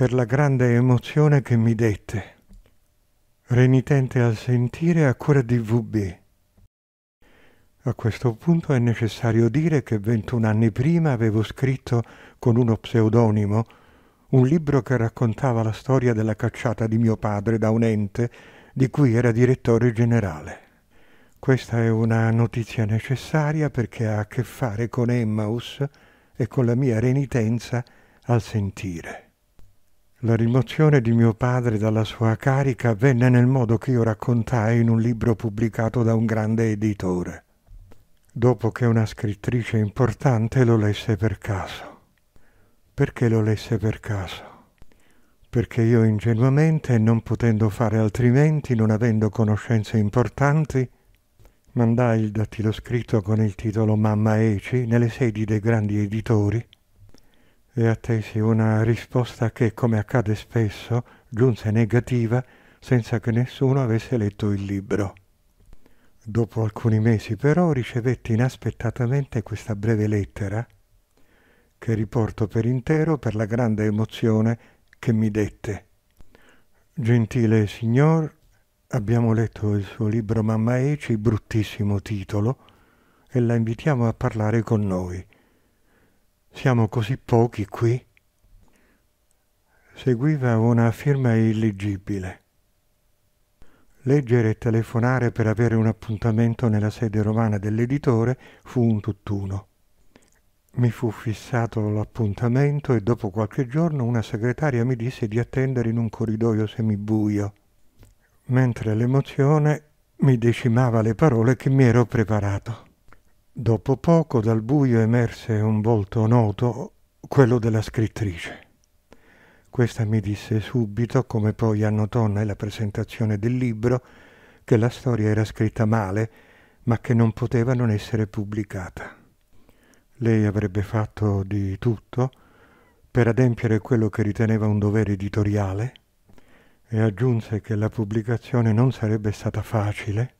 per la grande emozione che mi dette. Renitente al sentire a cura di VB. A questo punto è necessario dire che 21 anni prima avevo scritto, con uno pseudonimo, un libro che raccontava la storia della cacciata di mio padre da un ente di cui era direttore generale. Questa è una notizia necessaria perché ha a che fare con Emmaus e con la mia renitenza al sentire. La rimozione di mio padre dalla sua carica avvenne nel modo che io raccontai in un libro pubblicato da un grande editore, dopo che una scrittrice importante lo lesse per caso. Perché lo lesse per caso? Perché io ingenuamente, non potendo fare altrimenti, non avendo conoscenze importanti, mandai il dattiloscritto con il titolo Mamma Eci nelle sedi dei grandi editori e attesi una risposta che, come accade spesso, giunse negativa senza che nessuno avesse letto il libro. Dopo alcuni mesi però ricevetti inaspettatamente questa breve lettera che riporto per intero per la grande emozione che mi dette. Gentile signor, abbiamo letto il suo libro Mamma Eci, bruttissimo titolo, e la invitiamo a parlare con noi. Siamo così pochi qui. Seguiva una firma illegibile. Leggere e telefonare per avere un appuntamento nella sede romana dell'editore fu un tutt'uno. Mi fu fissato l'appuntamento e dopo qualche giorno una segretaria mi disse di attendere in un corridoio semibuio, mentre l'emozione mi decimava le parole che mi ero preparato. Dopo poco dal buio emerse un volto noto, quello della scrittrice. Questa mi disse subito, come poi annotò nella presentazione del libro, che la storia era scritta male, ma che non poteva non essere pubblicata. Lei avrebbe fatto di tutto per adempiere quello che riteneva un dovere editoriale e aggiunse che la pubblicazione non sarebbe stata facile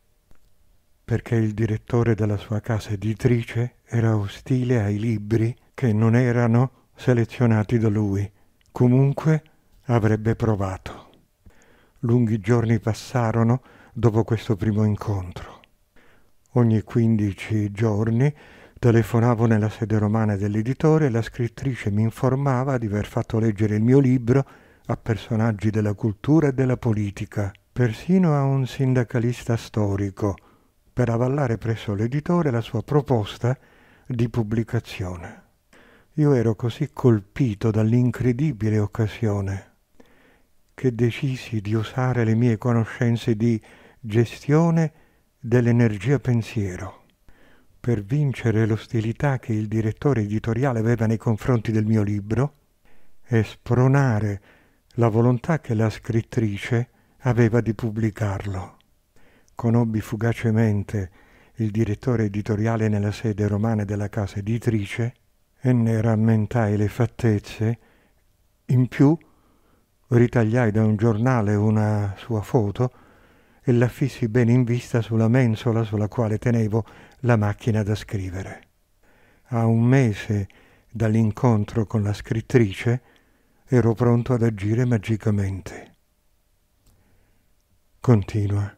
perché il direttore della sua casa editrice era ostile ai libri che non erano selezionati da lui. Comunque avrebbe provato. Lunghi giorni passarono dopo questo primo incontro. Ogni 15 giorni telefonavo nella sede romana dell'editore e la scrittrice mi informava di aver fatto leggere il mio libro a personaggi della cultura e della politica, persino a un sindacalista storico, per avallare presso l'editore la sua proposta di pubblicazione. Io ero così colpito dall'incredibile occasione che decisi di usare le mie conoscenze di gestione dell'energia pensiero per vincere l'ostilità che il direttore editoriale aveva nei confronti del mio libro e spronare la volontà che la scrittrice aveva di pubblicarlo conobbi fugacemente il direttore editoriale nella sede romana della casa editrice e ne rammentai le fattezze, in più ritagliai da un giornale una sua foto e la fissi ben in vista sulla mensola sulla quale tenevo la macchina da scrivere. A un mese dall'incontro con la scrittrice ero pronto ad agire magicamente. Continua.